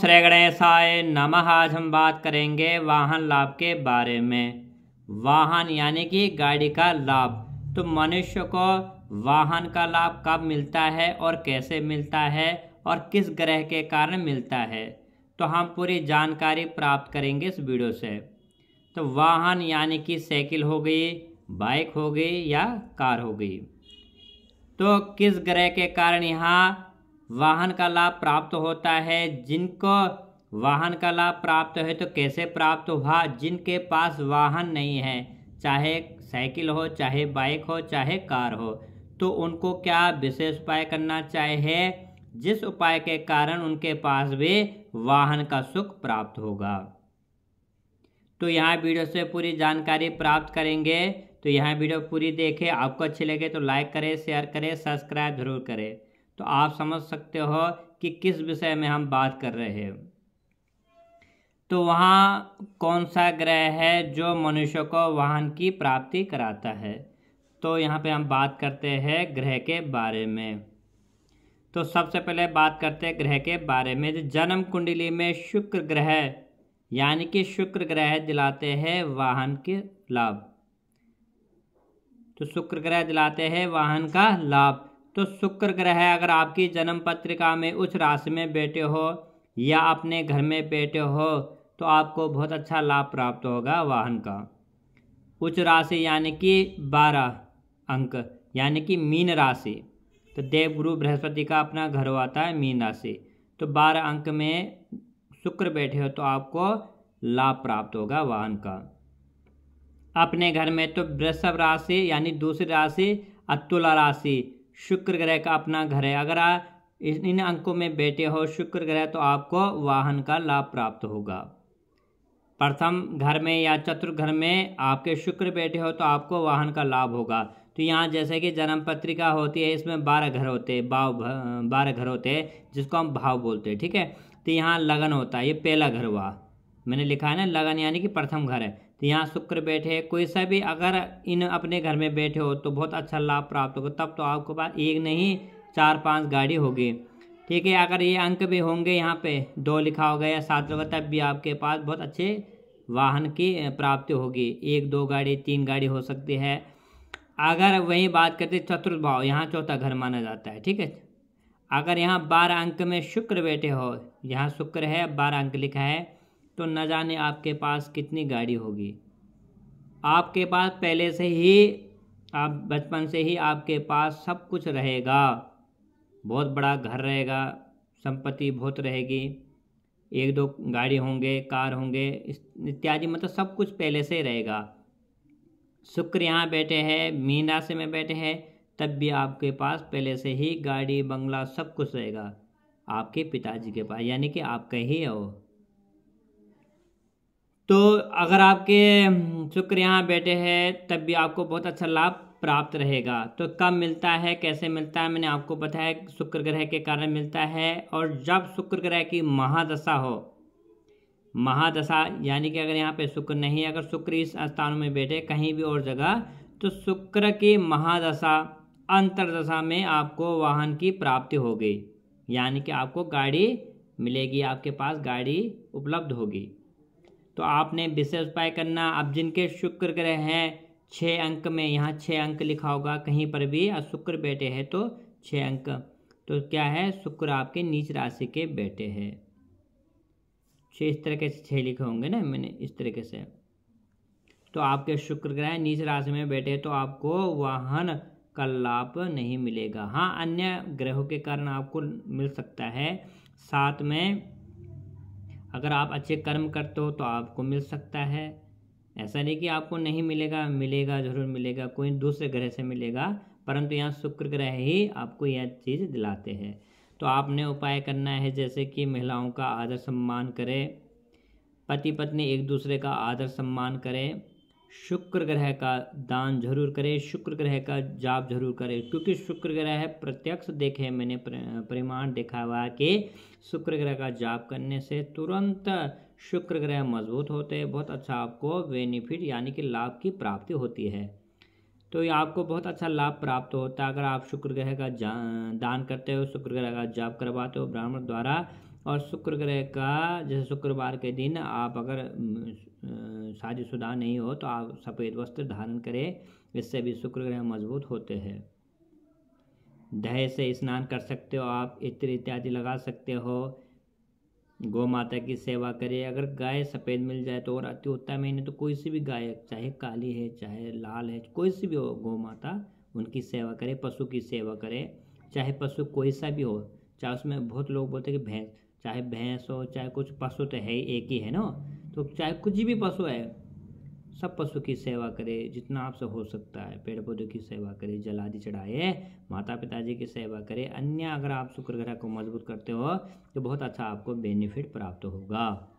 श्री गणेशाय नमः आज हम बात करेंगे वाहन लाभ के बारे में वाहन यानी कि गाड़ी का लाभ तो मनुष्य को वाहन का लाभ कब मिलता है और कैसे मिलता है और किस ग्रह के कारण मिलता है तो हम पूरी जानकारी प्राप्त करेंगे इस वीडियो से तो वाहन यानी कि साइकिल हो गई बाइक हो गई या कार हो गई तो किस ग्रह के कारण यहाँ वाहन का लाभ प्राप्त होता है जिनको वाहन का लाभ प्राप्त है तो कैसे प्राप्त हुआ जिनके पास वाहन नहीं है चाहे साइकिल हो चाहे बाइक हो चाहे कार हो तो उनको क्या विशेष उपाय करना चाहिए जिस उपाय के कारण उनके पास भी वाहन का सुख प्राप्त होगा तो यहाँ वीडियो से पूरी जानकारी प्राप्त करेंगे तो यहाँ वीडियो पूरी देखें आपको अच्छी लगे तो लाइक करें शेयर करें सब्सक्राइब जरूर करें तो आप समझ सकते हो कि किस विषय में हम बात कर रहे हैं तो वहाँ कौन सा ग्रह है जो मनुष्य को वाहन की प्राप्ति कराता है तो यहाँ पे हम बात करते हैं ग्रह के बारे में तो सबसे पहले बात करते हैं ग्रह के बारे में जन्म कुंडली में शुक्र ग्रह यानी कि शुक्र ग्रह दिलाते हैं वाहन के लाभ तो शुक्र ग्रह दिलाते हैं वाहन का लाभ तो शुक्र ग्रह अगर आपकी जन्म पत्रिका में उच्च राशि में बैठे हो या अपने घर में बैठे हो तो आपको बहुत अच्छा लाभ प्राप्त होगा वाहन का उच्च राशि यानी कि बारह अंक यानी कि मीन राशि तो देव गुरु बृहस्पति का अपना घर आता है मीन राशि तो बारह अंक में शुक्र बैठे हो तो आपको लाभ प्राप्त होगा वाहन का अपने घर में तो वृषभ राशि यानी दूसरी राशि अतुला राशि शुक्र ग्रह का अपना घर है अगर आप इन अंकों में बैठे हो शुक्र ग्रह तो आपको वाहन का लाभ प्राप्त होगा प्रथम घर में या चतुर्थ घर में आपके शुक्र बैठे हो तो आपको वाहन का लाभ होगा तो यहाँ जैसे कि जन्म पत्रिका होती है इसमें बारह घर होते हैं भाव बारह घर होते हैं जिसको हम भाव बोलते हैं ठीक है तो यहाँ लगन होता है ये पहला घर हुआ मैंने लिखा है ना लगन यानी कि प्रथम घर है तो यहाँ शुक्र बैठे कोई सा भी अगर इन अपने घर में बैठे हो तो बहुत अच्छा लाभ प्राप्त होगा तब तो आपके पास एक नहीं चार पांच गाड़ी होगी ठीक है अगर ये अंक भी होंगे यहाँ पे दो लिखा होगा या सात होगा तब भी आपके पास बहुत अच्छे वाहन की प्राप्ति होगी एक दो गाड़ी तीन गाड़ी हो सकती है अगर वही बात करते चतुर्थ भाव यहाँ चौथा घर माना जाता है ठीक है अगर यहाँ बारह अंक में शुक्र बैठे हो यहाँ शुक्र है बारह अंक लिखा है तो न जाने आपके पास कितनी गाड़ी होगी आपके पास पहले से ही आप बचपन से ही आपके पास सब कुछ रहेगा बहुत बड़ा घर रहेगा संपत्ति बहुत रहेगी एक दो गाड़ी होंगे कार होंगे इत्यादि मतलब सब कुछ पहले से रहेगा शुक्र यहाँ बैठे हैं मीन राशि में बैठे हैं तब भी आपके पास पहले से ही गाड़ी बंगला सब कुछ रहेगा आपके पिताजी के पास यानी कि आप ही हो तो अगर आपके शुक्र यहाँ बैठे हैं तब भी आपको बहुत अच्छा लाभ प्राप्त रहेगा तो कब मिलता है कैसे मिलता है मैंने आपको बताया शुक्र ग्रह के कारण मिलता है और जब शुक्र ग्रह की महादशा हो महादशा यानी कि अगर यहाँ पे शुक्र नहीं अगर शुक्र इस स्थान में बैठे कहीं भी और जगह तो शुक्र की महादशा अंतरदशा में आपको वाहन की प्राप्ति होगी यानी कि आपको गाड़ी मिलेगी आपके पास गाड़ी उपलब्ध होगी तो आपने विशेष उपाय करना अब जिनके शुक्र ग्रह हैं छः अंक में यहाँ छः अंक लिखा होगा कहीं पर भी और शुक्र बेटे हैं तो छः अंक तो क्या है शुक्र आपके नीच राशि के बेटे हैं छः तो इस तरह के छः लिखे होंगे ना मैंने इस तरीके से तो आपके शुक्र ग्रह नीच राशि में बैठे तो आपको वाहन का लाभ नहीं मिलेगा हाँ अन्य ग्रहों के कारण आपको मिल सकता है साथ में अगर आप अच्छे कर्म करते हो तो आपको मिल सकता है ऐसा नहीं कि आपको नहीं मिलेगा मिलेगा जरूर मिलेगा कोई दूसरे ग्रह से मिलेगा परंतु यहाँ शुक्र ग्रह ही आपको यह चीज़ दिलाते हैं तो आपने उपाय करना है जैसे कि महिलाओं का आदर सम्मान करें पति पत्नी एक दूसरे का आदर सम्मान करें शुक्र ग्रह का दान जरूर करें शुक्र ग्रह का जाप जरूर करें क्योंकि शुक्र ग्रह है प्रत्यक्ष देखे मैंने परिमाण देखा हुआ कि शुक्र ग्रह का जाप करने से तुरंत शुक्र ग्रह मजबूत होते हैं बहुत अच्छा आपको बेनिफिट यानी कि लाभ की प्राप्ति होती है तो ये आपको बहुत अच्छा लाभ प्राप्त होता है अगर आप शुक्र ग्रह का दान करते हो शुक्र ग्रह का जाप करवाते हो ब्राह्मण द्वारा और शुक्र ग्रह का जैसे शुक्रवार के दिन आप अगर शादीशुदा नहीं हो तो आप सफ़ेद वस्त्र धारण करें इससे भी शुक्र ग्रह मजबूत होते हैं दहे से स्नान कर सकते हो आप इत्र इत्यादि लगा सकते हो गौ माता की सेवा करें अगर गाय सफ़ेद मिल जाए तो और अति उत्तम है नहीं तो कोई सी भी गाय चाहे काली है चाहे लाल है कोई सी भी हो गौ माता उनकी सेवा करें पशु की सेवा करें चाहे पशु कोई सा भी हो चाहे उसमें बहुत लोग बोलते हैं कि भैंस चाहे भैंस हो चाहे कुछ पशु तो है ही एक ही है ना तो चाहे कुछ भी पशु है सब पशु की सेवा करे जितना आपसे हो सकता है पेड़ पौधों की सेवा करे जल आदि चढ़ाए माता पिताजी की सेवा करे अन्य अगर आप शुक्र ग्रह को मजबूत करते हो तो बहुत अच्छा आपको बेनिफिट प्राप्त होगा